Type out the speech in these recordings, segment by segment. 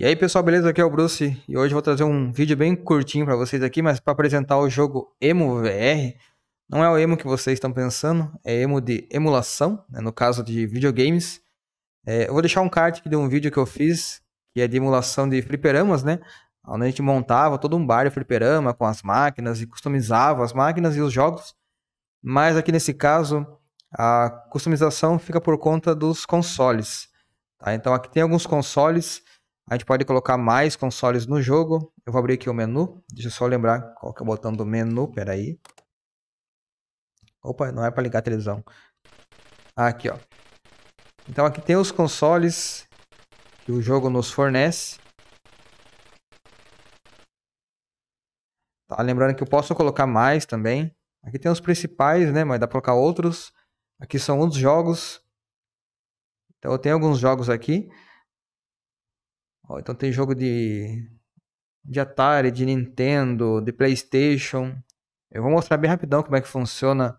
E aí pessoal, beleza? Aqui é o Bruce e hoje eu vou trazer um vídeo bem curtinho para vocês aqui, mas para apresentar o jogo Emo VR. Não é o emo que vocês estão pensando, é emo de emulação, né? no caso de videogames. É, eu vou deixar um card de um vídeo que eu fiz, que é de emulação de fliperamas, né? Onde a gente montava todo um bar de fliperama com as máquinas e customizava as máquinas e os jogos. Mas aqui nesse caso, a customização fica por conta dos consoles. Tá? Então aqui tem alguns consoles a gente pode colocar mais consoles no jogo. Eu vou abrir aqui o menu. Deixa eu só lembrar qual que é o botão do menu. Pera aí. Opa, não é para ligar a televisão. Ah, aqui, ó. Então aqui tem os consoles que o jogo nos fornece. Tá, lembrando que eu posso colocar mais também. Aqui tem os principais, né? Mas dá para colocar outros. Aqui são uns jogos. Então eu tenho alguns jogos aqui. Ó, então tem jogo de, de Atari, de Nintendo, de PlayStation. Eu vou mostrar bem rapidão como é que funciona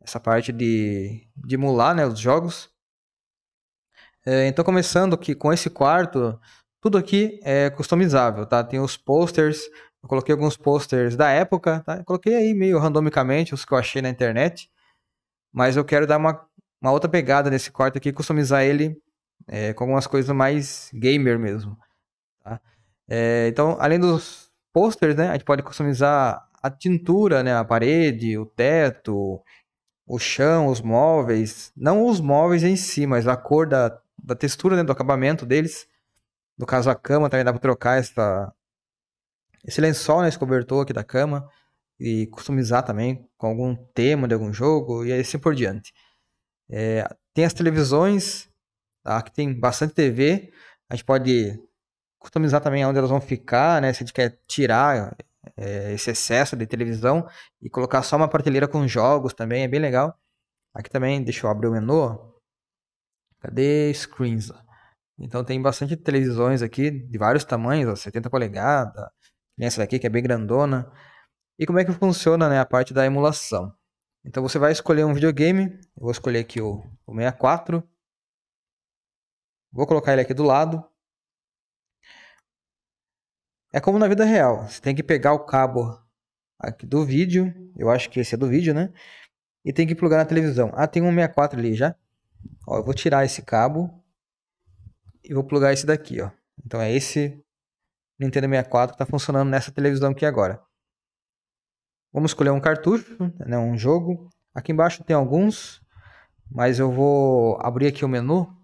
essa parte de, de emular né, os jogos. É, então, começando aqui com esse quarto, tudo aqui é customizável, tá? Tem os posters, eu coloquei alguns posters da época, tá? Eu coloquei aí meio randomicamente os que eu achei na internet, mas eu quero dar uma, uma outra pegada nesse quarto aqui, customizar ele é, com algumas coisas mais gamer mesmo. Tá? É, então, além dos posters, né, a gente pode customizar a tintura, né, a parede, o teto, o chão, os móveis, não os móveis em si, mas a cor da, da textura, né, do acabamento deles. No caso, a cama também dá para trocar essa, esse lençol, né, esse cobertor aqui da cama e customizar também com algum tema de algum jogo e assim por diante. É, tem as televisões, tá? tem bastante TV, a gente pode customizar também onde elas vão ficar, né? Se a gente quer tirar é, esse excesso de televisão e colocar só uma prateleira com jogos também, é bem legal. Aqui também, deixa eu abrir o menu. Cadê screens? Então tem bastante televisões aqui de vários tamanhos, ó, 70 polegadas, essa daqui que é bem grandona. E como é que funciona né, a parte da emulação? Então você vai escolher um videogame, eu vou escolher aqui o, o 64. Vou colocar ele aqui do lado. É como na vida real. Você tem que pegar o cabo aqui do vídeo. Eu acho que esse é do vídeo, né? E tem que plugar na televisão. Ah, tem um 64 ali já. Ó, eu vou tirar esse cabo. E vou plugar esse daqui, ó. Então é esse Nintendo 64 que está funcionando nessa televisão aqui agora. Vamos escolher um cartucho, né, um jogo. Aqui embaixo tem alguns, mas eu vou abrir aqui o menu.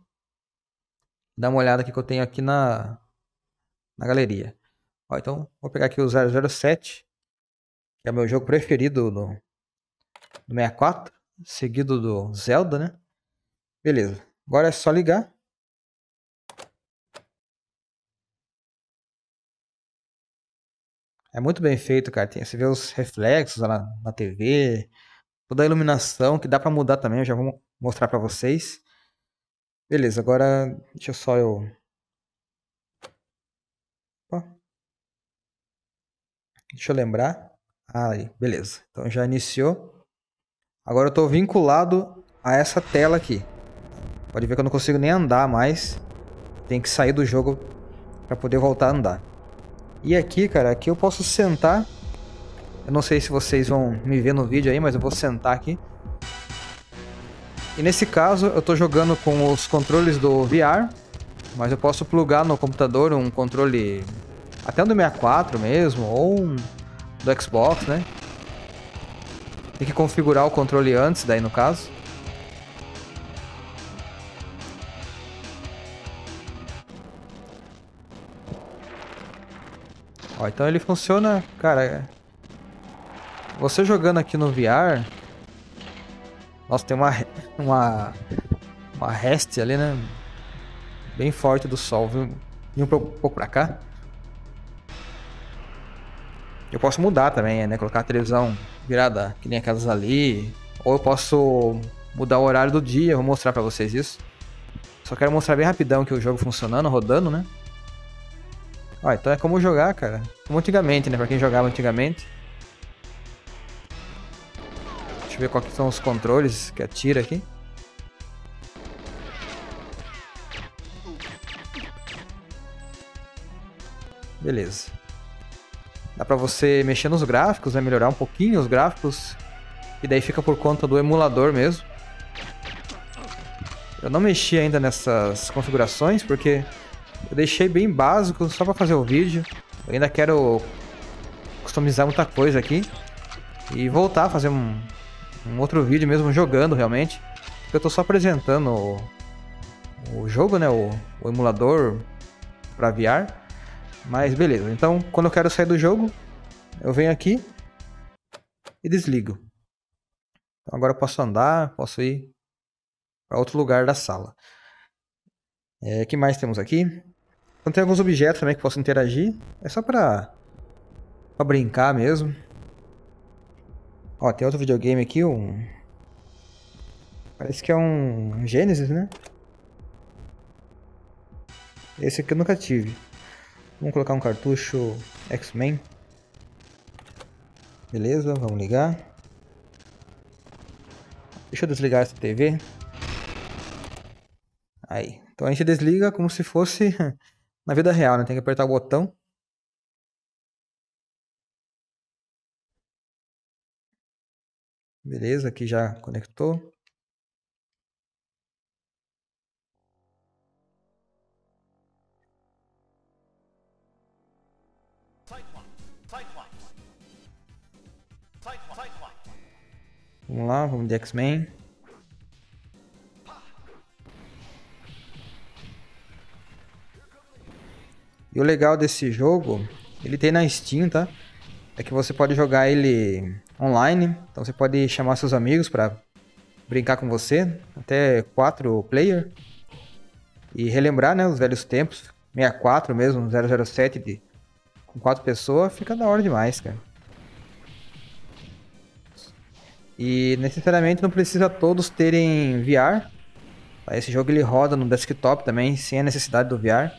Dar uma olhada que eu tenho aqui na, na galeria. Ó, então, vou pegar aqui o 007, que é meu jogo preferido do, do 64, seguido do Zelda, né? Beleza, agora é só ligar. É muito bem feito, cara. Tem, você vê os reflexos lá na TV, toda a iluminação que dá para mudar também. Eu já vou mostrar para vocês. Beleza, agora deixa só eu Deixa eu lembrar. Ah, aí, beleza. Então já iniciou. Agora eu estou vinculado a essa tela aqui. Pode ver que eu não consigo nem andar mais. Tem que sair do jogo para poder voltar a andar. E aqui, cara, aqui eu posso sentar. Eu não sei se vocês vão me ver no vídeo aí, mas eu vou sentar aqui. E nesse caso, eu estou jogando com os controles do VR, mas eu posso plugar no computador um controle até um do 64 mesmo, ou do Xbox, né? Tem que configurar o controle antes, daí no caso. Ó, então ele funciona, cara. É. Você jogando aqui no VR, nossa, tem uma uma uma reste ali, né? Bem forte do sol, viu? um pouco, pouco pra cá. Eu posso mudar também, né? Colocar a televisão virada, que nem aquelas ali. Ou eu posso mudar o horário do dia, vou mostrar para vocês isso. Só quero mostrar bem rapidão que o jogo funcionando, rodando, né? Ó, então é como jogar, cara. Como antigamente, né? Pra quem jogava antigamente. Deixa eu ver quais são os controles que atira aqui. Beleza. Dá para você mexer nos gráficos, né? Melhorar um pouquinho os gráficos. E daí fica por conta do emulador mesmo. Eu não mexi ainda nessas configurações porque eu deixei bem básico só para fazer o vídeo. Eu ainda quero customizar muita coisa aqui e voltar a fazer um, um outro vídeo mesmo jogando realmente. Porque eu estou só apresentando o, o, jogo, né, o, o emulador para VR. Mas beleza, então quando eu quero sair do jogo, eu venho aqui e desligo. Então agora eu posso andar, posso ir para outro lugar da sala. É, que mais temos aqui? Então tem alguns objetos também que posso interagir. É só para brincar mesmo. Ó, tem outro videogame aqui, um... Parece que é um Genesis, né? Esse aqui eu nunca tive. Vamos colocar um cartucho X-Men. Beleza, vamos ligar. Deixa eu desligar essa TV. Aí. Então a gente desliga como se fosse na vida real, né? Tem que apertar o botão. Beleza, aqui já conectou. Vamos lá, vamos de X-Men. E o legal desse jogo, ele tem na Steam, tá? É que você pode jogar ele online, então você pode chamar seus amigos para brincar com você, até 4 player. E relembrar, né, os velhos tempos, 64 mesmo, 007 de com quatro pessoas, fica da hora demais, cara. E necessariamente não precisa todos terem VR. Esse jogo ele roda no desktop também, sem a necessidade do VR.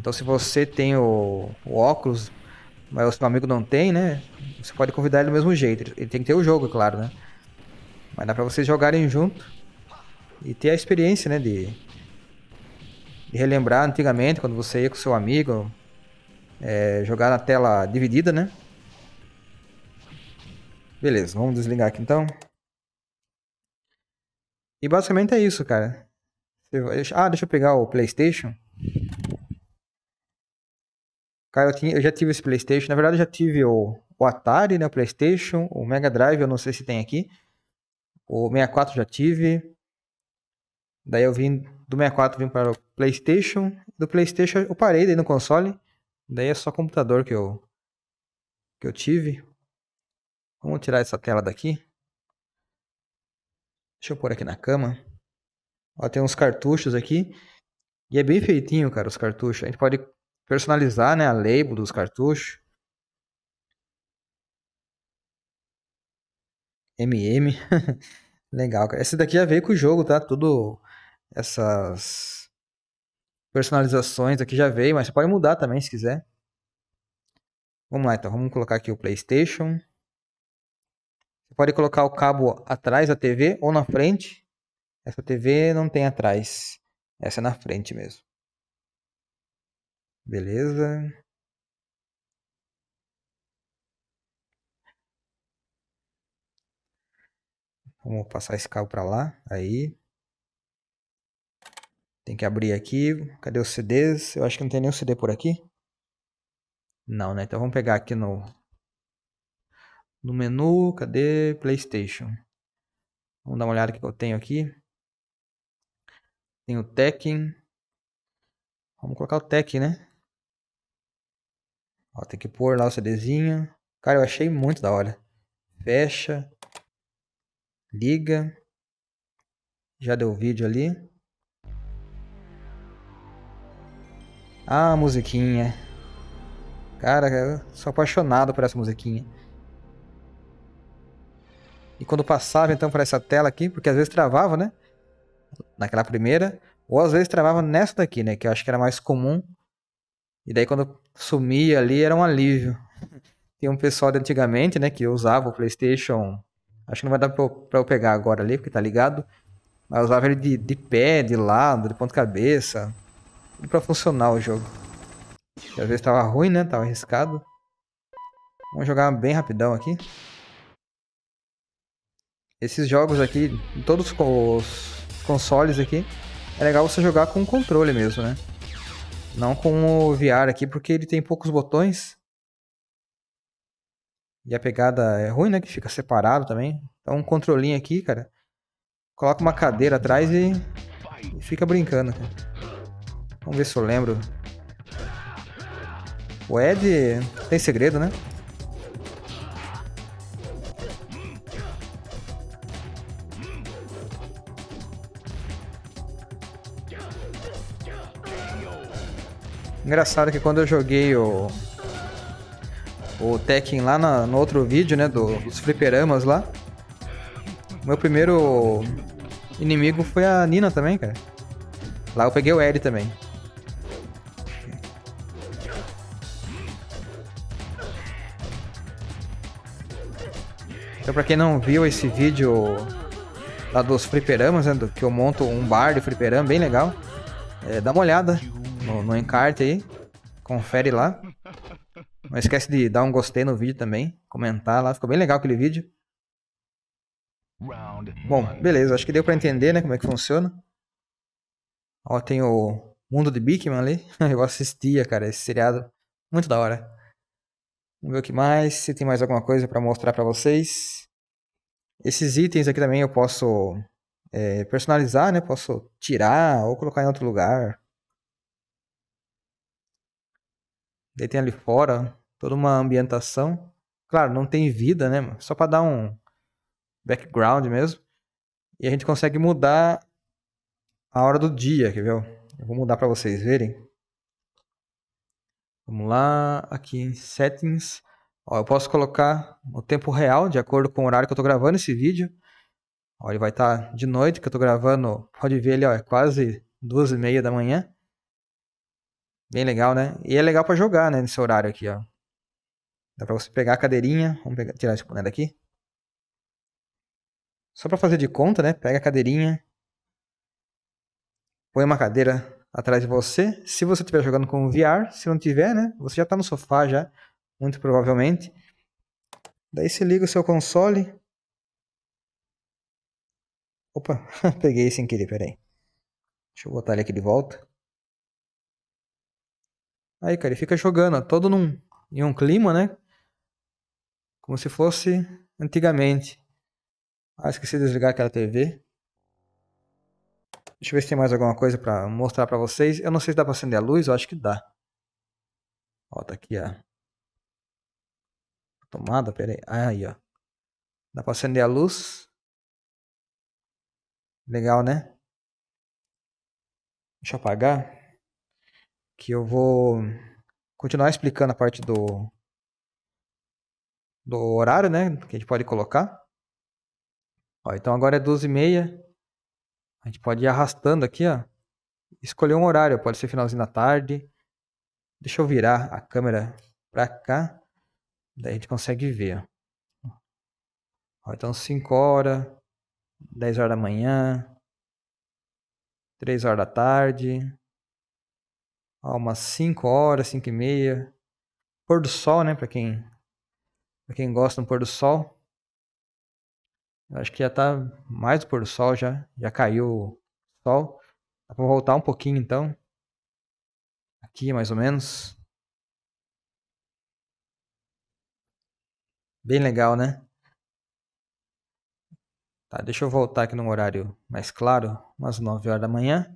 Então se você tem o, o óculos, mas o seu amigo não tem, né? Você pode convidar ele do mesmo jeito. Ele tem que ter o jogo, é claro, né? Mas dá pra vocês jogarem junto e ter a experiência, né? De, de relembrar antigamente, quando você ia com seu amigo, é, jogar na tela dividida, né? Beleza, vamos desligar aqui então. E basicamente é isso, cara. Ah, deixa eu pegar o PlayStation. Cara, eu, tinha, eu já tive esse PlayStation. Na verdade, eu já tive o, o Atari, né? O PlayStation, o Mega Drive, eu não sei se tem aqui. O 64 já tive. Daí eu vim do 64 vim para o PlayStation. Do PlayStation eu parei daí no console. Daí é só computador que eu que eu tive. Vamos tirar essa tela daqui. Deixa eu pôr aqui na cama. Ó, tem uns cartuchos aqui. E é bem feitinho, cara, os cartuchos. A gente pode personalizar, né, a label dos cartuchos. MM. Legal, cara. Esse daqui já veio com o jogo, tá? Tudo essas personalizações aqui já veio, mas você pode mudar também se quiser. Vamos lá, então. Vamos colocar aqui o PlayStation. Você pode colocar o cabo atrás da TV ou na frente. Essa TV não tem atrás. Essa é na frente mesmo. Beleza. Vamos passar esse cabo para lá. Aí. Tem que abrir aqui. Cadê os CDs? Eu acho que não tem nenhum CD por aqui. Não, né? Então vamos pegar aqui no no menu, cadê PlayStation? Vamos dar uma olhada que eu tenho aqui. Tem o Tekken. Vamos colocar o Tekken, né? Ó, tem que pôr lá o CDzinho. Cara, eu achei muito da hora. Fecha. Liga. Já deu o vídeo ali. Ah, musiquinha. Cara, eu sou apaixonado por essa musiquinha. E quando passava então para essa tela aqui, porque às vezes travava, né? Naquela primeira, ou às vezes travava nessa daqui, né? Que eu acho que era mais comum. E daí quando sumia ali era um alívio. Tem um pessoal de antigamente, né? Que usava o PlayStation. Acho que não vai dar para eu pegar agora ali, porque tá ligado. Mas usava ele de, de pé, de lado, de ponta-cabeça. Tudo pra funcionar o jogo. E às vezes tava ruim, né? Tava arriscado. Vamos jogar bem rapidão aqui. Esses jogos aqui, todos os consoles aqui, é legal você jogar com o controle mesmo, né? Não com o VR aqui, porque ele tem poucos botões. E a pegada é ruim, né? Que fica separado também. Então um controlinho aqui, cara. Coloca uma cadeira atrás e, e fica brincando, cara. Vamos ver se eu lembro. O Ed tem segredo, né? Engraçado que quando eu joguei o. O Tekken lá na, no outro vídeo, né? Do, dos fliperamas lá. Meu primeiro inimigo foi a Nina também, cara. Lá eu peguei o L também. Então pra quem não viu esse vídeo lá dos fliperamas, né, que eu monto um bar de fliperama bem legal, é, dá uma olhada no, no encarte aí. Confere lá. Não esquece de dar um gostei no vídeo também. Comentar lá. Ficou bem legal aquele vídeo. Bom, beleza. Acho que deu pra entender, né? Como é que funciona. Ó, tem o Mundo de Bigman ali. Eu assistia, cara, esse seriado. Muito da hora. Vamos ver o que mais. Se tem mais alguma coisa pra mostrar pra vocês. Esses itens aqui também eu posso é, personalizar, né? Posso tirar ou colocar em outro lugar. Daí tem ali fora toda uma ambientação. Claro, não tem vida, né? Só para dar um background mesmo. E a gente consegue mudar a hora do dia, quer ver? Eu vou mudar para vocês verem. Vamos lá, aqui em settings. Ó, eu posso colocar o tempo real, de acordo com o horário que eu estou gravando esse vídeo. Ó, ele vai estar tá de noite, que eu estou gravando, pode ver ali, ó, é quase duas e meia da manhã. Bem legal, né? E é legal para jogar, né? Nesse horário aqui, ó. Dá pra você pegar a cadeirinha. Vamos pegar, tirar esse boné daqui. Só pra fazer de conta, né? Pega a cadeirinha. Põe uma cadeira atrás de você. Se você estiver jogando com VR, se não tiver, né? Você já tá no sofá já, muito provavelmente. Daí você liga o seu console. Opa, peguei sem querer, peraí. Deixa eu botar ele aqui de volta. Aí, cara, ele fica jogando, todo num, em um clima, né? Como se fosse antigamente. Ah, esqueci de desligar aquela TV. Deixa eu ver se tem mais alguma coisa para mostrar para vocês. Eu não sei se dá para acender a luz, eu acho que dá. Ó, tá aqui a tomada, pera aí. Ah, aí, ó. Dá para acender a luz. Legal, né? Deixa eu apagar que eu vou continuar explicando a parte do do horário, né? Que a gente pode colocar. Ó, então agora é 12 e meia. A gente pode ir arrastando aqui, ó. Escolher um horário. Pode ser finalzinho da tarde. Deixa eu virar a câmera para cá. Daí a gente consegue ver. Ó, então 5 horas, 10 horas da manhã, 3 horas da tarde, a ah, umas 5 horas, 5 e meia. Pôr do sol, né? Pra quem, pra quem gosta do pôr do sol. Eu acho que já tá mais do pôr do sol já. Já caiu o sol. Dá pra voltar um pouquinho então. Aqui mais ou menos. Bem legal, né? Tá, deixa eu voltar aqui num horário mais claro, umas 9 horas da manhã.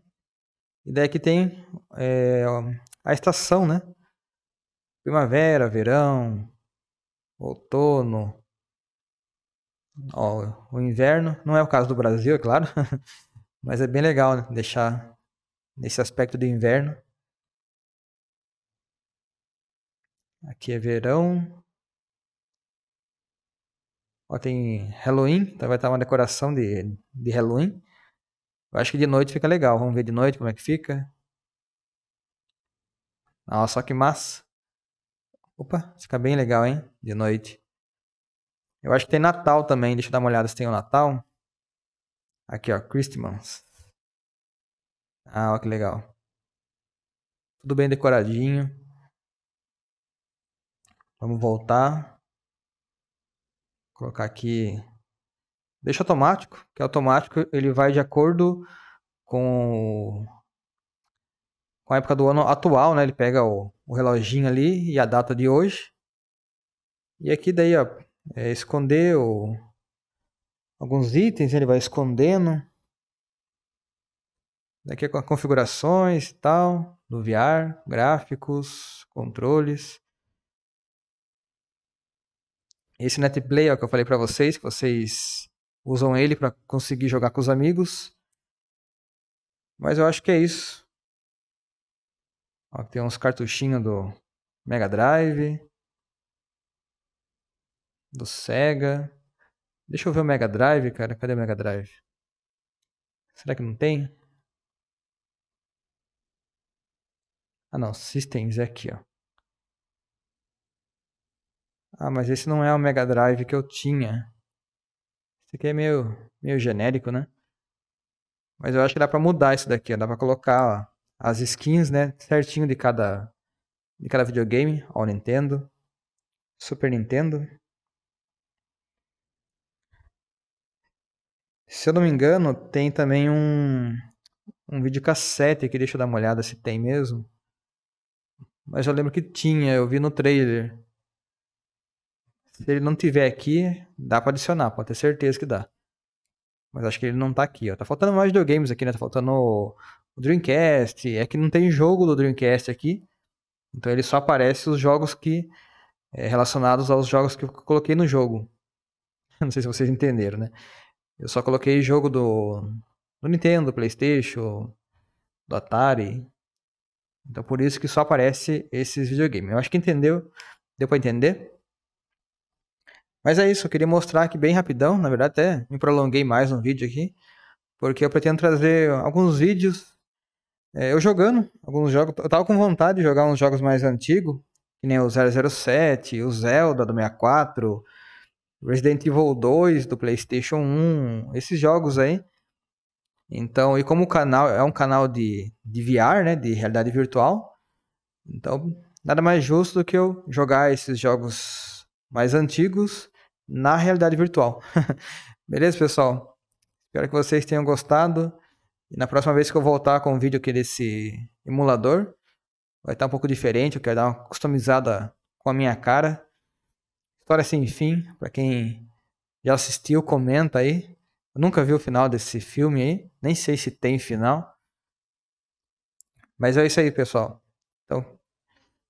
E daí que tem é, a estação, né? Primavera, verão, outono, ó, o inverno. Não é o caso do Brasil, é claro, mas é bem legal né? deixar nesse aspecto do inverno. Aqui é verão. Ó, tem Halloween, então vai estar uma decoração de, de Halloween. Eu acho que de noite fica legal. Vamos ver de noite como é que fica. Nossa, só que massa. Opa, fica bem legal, hein? De noite. Eu acho que tem Natal também. Deixa eu dar uma olhada se tem o Natal. Aqui, ó. Christmas. Ah, olha que legal. Tudo bem decoradinho. Vamos voltar. Vou colocar aqui Deixa automático, que automático ele vai de acordo com, com a época do ano atual, né? Ele pega o, o reloginho ali e a data de hoje. E aqui daí, ó, é esconder o, alguns itens, ele vai escondendo. Daqui é com configurações e tal, do VR, gráficos, controles. Esse NetPlay ó, que eu falei para vocês, que vocês usam ele para conseguir jogar com os amigos. Mas eu acho que é isso. Ó, tem uns cartuchinhos do Mega Drive, do Sega. Deixa eu ver o Mega Drive, cara. Cadê o Mega Drive? Será que não tem? Ah não, Systems é aqui, ó. Ah, mas esse não é o Mega Drive que eu tinha. Isso aqui é meio, meio genérico, né? Mas eu acho que dá para mudar isso daqui, ó. dá para colocar ó, as skins, né, certinho de cada de cada videogame, ó, Nintendo, Super Nintendo. Se eu não me engano, tem também um um videocassete aqui, deixa eu dar uma olhada se tem mesmo. Mas eu lembro que tinha, eu vi no trailer. Se ele não tiver aqui, dá pra adicionar, pode ter certeza que dá. Mas acho que ele não tá aqui, ó. Tá faltando mais videogames aqui, né? Tá faltando o Dreamcast. É que não tem jogo do Dreamcast aqui. Então ele só aparece os jogos que. É, relacionados aos jogos que eu coloquei no jogo. Não sei se vocês entenderam, né? Eu só coloquei jogo do, do Nintendo, PlayStation, do Atari. Então por isso que só aparece esses videogames. Eu acho que entendeu. Deu pra entender? Mas é isso, eu queria mostrar aqui bem rapidão, na verdade até me prolonguei mais um vídeo aqui, porque eu pretendo trazer alguns vídeos é, eu jogando alguns jogos. Eu tava com vontade de jogar uns jogos mais antigos, que nem o 007, o Zelda do 64, Resident Evil 2 do PlayStation 1, esses jogos aí. Então, e como o canal é um canal de, de VR, né, de realidade virtual, então nada mais justo do que eu jogar esses jogos mais antigos na realidade virtual. Beleza, pessoal? Espero que vocês tenham gostado. E na próxima vez que eu voltar com um vídeo aqui desse emulador, vai estar tá um pouco diferente. Eu quero dar uma customizada com a minha cara. História sem fim. Para quem já assistiu, comenta aí. Eu nunca vi o final desse filme aí. Nem sei se tem final. Mas é isso aí, pessoal. Então,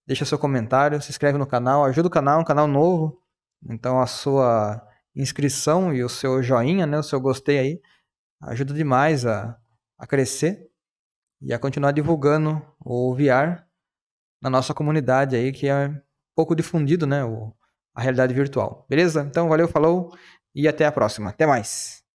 deixa seu comentário, se inscreve no canal, ajuda o canal, é um canal novo. Então a sua inscrição e o seu joinha, né, o seu gostei aí, ajuda demais a, a crescer e a continuar divulgando o VR na nossa comunidade aí, que é pouco difundido, né, o, a realidade virtual. Beleza? Então valeu, falou e até a próxima. Até mais!